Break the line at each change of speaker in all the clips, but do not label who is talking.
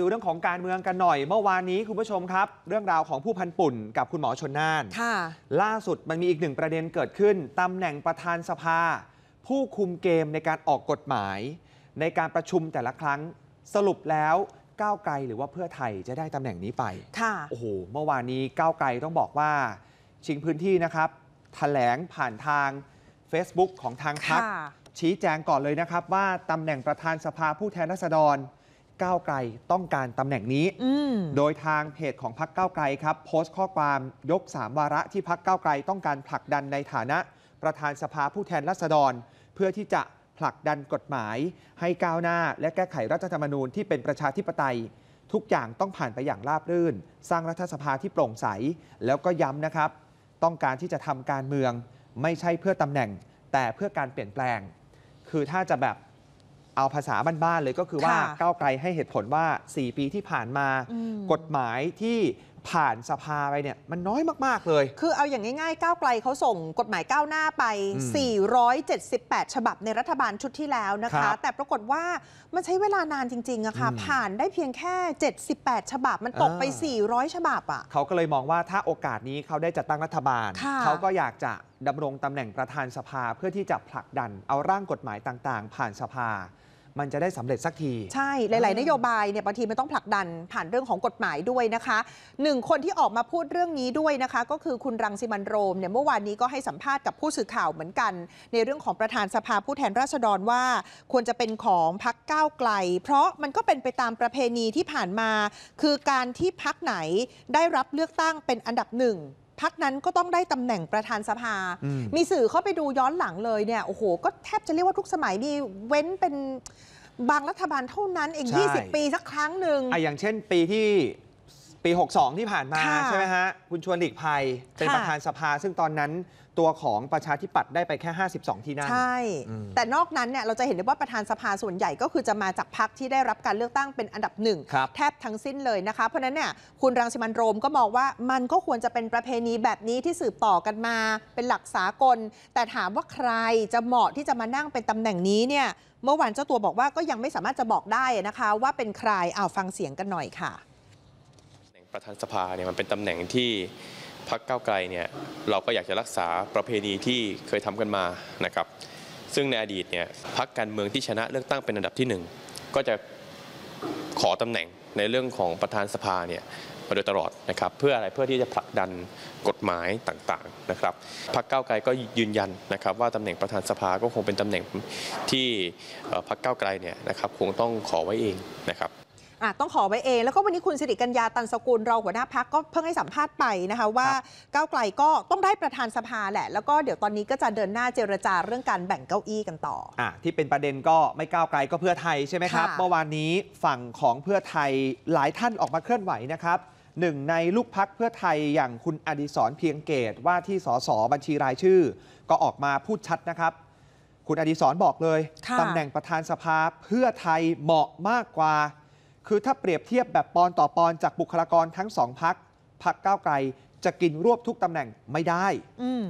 ดูเรื่องของการเมืองกันหน่อยเมื่อวานนี้คุณผู้ชมครับ เรื่องราวของผู้พันปุ่นกับคุณหมอชนน่านล่าสุดมันมีอีกหนึ่งประเด็นเกิดขึ้นตำแหน่งประธานสภา ผู้คุมเกมในการออกกฎหมาย ในการประชุมแต่ละครั้ง สรุปแล้วก้าวไกลหรือว่าเพื่อไทยจะได้ตำแหน่งนี้ไปค่ะโอ้โหเมื่อวานนี้ก้าวไกลต้องบอกว่า ชิงพื้นที่นะครับถแถลงผ่านทาง Facebook ของทางพรรคชี้แจงก่อนเลยนะครับว่าตำแหน่งประธานสภาผู้แทนราษฎรก้าวไกลต้องการตำแหน่งนี้โดยทางเพจของพักก้าวไกลครับ โพสต์ข้อความยก3วาระที่พักก้าวไกลต้องการผลักดันในฐานะ ประธานสภาผู้แทนราษฎร เพื่อที่จะผลักดันกฎหมาย ให้ก้าวหน้าและแก้ไขรัฐธรรมนูญที่เป็นประชาธิปไตย ทุกอย่างต้องผ่านไปอย่างราบรื่น สร้างรัฐสภาที่โปร่งใสแล้วก็ย้ำนะครับ ต้องการที่จะทำการเมือง ไม่ใช่เพื่อตำแหน่ง แต่เพื่อการเปลี่ยนแปลง คือถ้าจะแบบเอาภาษาบ้านๆเลยก็คือว่าก้าวไกลให้เหตุผลว่า 4 ปีที่ผ่านมากฎหมายที่ผ่านสภาไปเนี่ยมันน้อยมากๆเลย
คือเอาอย่างง่าย ๆ ก้าวไกลเขาส่งกฎหมายก้าวหน้าไปอ478 ฉบับในรัฐบาลชุดที่แล้วนะคะคะ แต่ปรากฏว่ามันใช้เวลานานจริงๆอะค่ะผ่านได้เพียงแค่ 78 ฉบับมันตกไป่400 ฉบับอะ
เขาก็เลยมองว่าถ้าโอกาสนี้เขาได้จัดตั้งรัฐบาลเขาก็อยากจะดำรงตำแหน่งประธานสภาเพื่อที่จะผลักดันเอาร่างกฎหมายต่างๆ ผ่านสภามันจะได้สำเร็จสักที ใช
่หลายๆ นโยบายเนี่ยบางทีมันต้องผลักดันผ่านเรื่องของกฎหมายด้วยนะคะหนึ่งคนที่ออกมาพูดเรื่องนี้ด้วยนะคะ ก็คือคุณรังสิมันโรมเนี่ยเมื่อวานนี้ก็ให้สัมภาษณ์กับผู้สื่อข่าวเหมือนกัน ในเรื่องของประธานสภาผู้แทนราษฎรว่า ควรจะเป็นของพักก้าวไกลเพราะมันก็เป็นไปตามประเพณีที่ผ่านมา คือการที่พักไหนได้รับเลือกตั้งเป็นอันดับหนึ่งพักนั้นก็ต้องได้ตำแหน่งประธานสภา มีสื่อเข้าไปดูย้อนหลังเลยเนี่ย โอ้โห ก็แทบจะเรียกว่าทุกสมัยมีเว้นเป็นบางรัฐบาลเท่านั้นเอง20 ปีสักครั้งหนึ่งอ่ะ
อย่างเช่นปีที่ปี 62 ที่ผ่านมา ใช่ไหมฮะ คุณชวนหลีกภัยเป็นประธานสภาซึ่งตอนนั้นตัวของประชาธิปัตย์ได้ไปแค่ 52 ที่นั่งใช่ แต่
นอกนั้นเนี่ยเราจะเห็นได้ว่าประธานสภาส่วนใหญ่ก็คือจะมาจากพรรคที่ได้รับการเลือกตั้งเป็นอันดับหนึ่งแทบทั้งสิ้นเลยนะคะ เพราะนั้นเนี่ยคุณรังสิมันโรมก็มองว่ามันก็ควรจะเป็นประเพณีแบบนี้ที่สืบต่อกันมา เป็นหลักสากล แต่ถามว่าใครจะเหมาะที่จะมานั่งเป็นตำแหน่งนี้เนี่ยเมื่อวานเจ้าตัวบอกว่าก็ยังไม่สามารถจะบอกได้นะคะว่าเป็นใครเอาฟังเสียงกันหน่อยค่ะ
ประธานสภาเนี่ยมันเป็นตำแหน่งที่พักเก้าไกลเนี่ยเราก็อยากจะรักษาประเพณีที่เคยทำกันมานะครับ ซึ่งในอดีตเนี่ยพักการเมืองที่ชนะเลือกตั้งเป็นอันดับที่1ก็จะขอตำแหน่งในเรื่องของประธานสภาเนี่ยมาโดยตลอดนะครับ เพื่ออะไรเพื่อที่จะผลักดันกฎหมายต่างๆนะครับ พรรคก้าวไกลก็ยืนยันนะครับว่าตำแหน่งประธานสภาก็คงเป็นตำแหน่งที่พรรคก้าวไกลเนี่ยนะครับคงต้องขอไว้เองนะครับ
อต้องขอไว้เอง แล้วก็วันนี้คุณสิริกัญญาตันสกุลเราหัวหน้าพักก็เพิ่งให้สัมภาษณ์ไปนะคะ ว่าก้าวไกลก็ต้องได้ประธานสภาแหละ แล้วก็เดี๋ยวตอนนี้ก็จะเดินหน้าเจรจาเรื่องการแบ่งเก้าอี้กันต่อ
อ่ะ ที่เป็นประเด็นก็ไม่ก้าวไกลก็เพื่อไทยใช่ไหมครับ เมื่อวานนี้ฝั่งของเพื่อไทยหลายท่านออกมาเคลื่อนไหวนะครับ หนึ่งในลูกพักเพื่อไทยอย่างคุณอดิศรเพียงเกตว่าที่สสบัญชีรายชื่อ ก็ออกมาพูดชัดนะครับ คุณอดิศรบอกเลยตำแหน่งประธานสภาเพื่อไทยเหมาะมากกว่าคือถ้าเปรียบเทียบแบบปอนต่อปอนจากบุคลากรทั้งสองพักพักก้าวไกลจะกินรวบทุกตำแหน่งไม่ได้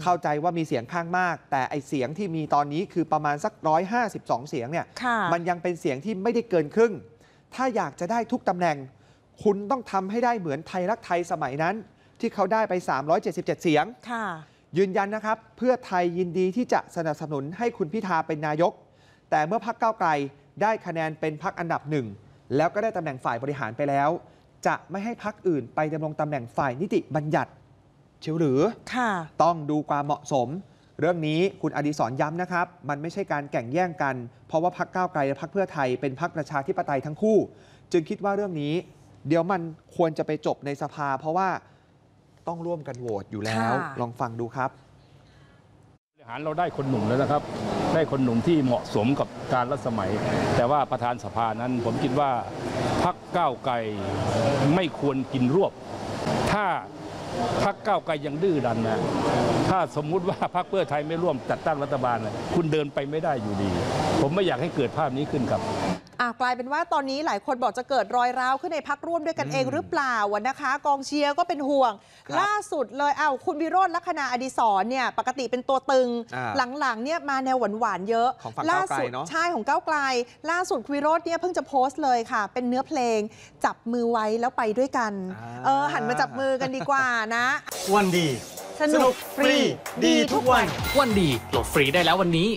เข้าใจว่ามีเสียงข้างมาก แต่ไอเสียงที่มีตอนนี้คือประมาณสัก 152 เสียงเนี่ยมันยังเป็นเสียงที่ไม่ได้เกินครึ่งถ้าอยากจะได้ทุกตำแหน่ง คุณต้องทำให้ได้เหมือนไทยรักไทยสมัยนั้น ที่เขาได้ไป 377 เสียงยืนยันนะครับ เพื่อไทยยินดีที่จะสนับสนุนให้คุณพิธาเป็นนายก แต่เมื่อพักเก้าไกลได้คะแนนเป็นพักอันดับหนึ่งแล้วก็ได้ตำแหน่งฝ่ายบริหารไปแล้ว จะไม่ให้พักอื่นไปดำรงตำแหน่งฝ่ายนิติบัญญัติเชียวหรือต้องดูความเหมาะสม เรื่องนี้คุณอดีศรย้ำนะครับ มันไม่ใช่การแข่งแย่งกัน เพราะว่าพักก้าวไกลและพักเพื่อไทย เป็นพักประชาธิปไตยทั้งคู่ จึงคิดว่าเรื่องนี้ เดี๋ยวมันควรจะไปจบในสภา เพราะว่าต้องร่วมกันโหวตอยู่แล้ว ลองฟังดูครับหารเราได้คนหนุ่มแล้วนะครับ ได้คนหนุ่มที่เหมาะสมกับการรัสมัย แต่ว่าประธานสภานั้นผมคิดว่าพักก้าวไกลไม่ควรกินรวบ ถ้าพักก้าวไกลยังดื้อดันนะ ถ้าสมมุติว่าพักเพื่อไทยไม่ร่วมจัดตั้งรัฐบาลนะคุณเดินไปไม่ได้อยู่ดี ผมไม่อยากให้เกิดภาพนี้ขึ้นครับ
กลายเป็นว่าตอนนี้หลายคนบอกจะเกิดรอยร้าว ขึ้นในพักร่วมด้วยกันเองหรือเปล่านะคะ กองเชียร์ก็เป็นห่วง ล่าสุดเลยเอ้าคุณวิโรจน์ลัคนาอดีศรเนี่ยปกติเป็นตัวตึงหลังๆเนี่ยมาแนวหวานๆ เยอะ ล่าสุดใช่ของก้าวไกล ล่าสุดคุณวิโรจน์เนี่ยเพิ่งจะโพสต์เลยค่ะ เป็นเนื้อเพลง จับมือไว้แล้วไปด้วยกันเออหันมาจับมือกันดีกว่านะ วันดีส
นุกฟรีดีทุกวันวันดีโหลดฟรีได้แล้ววันนี้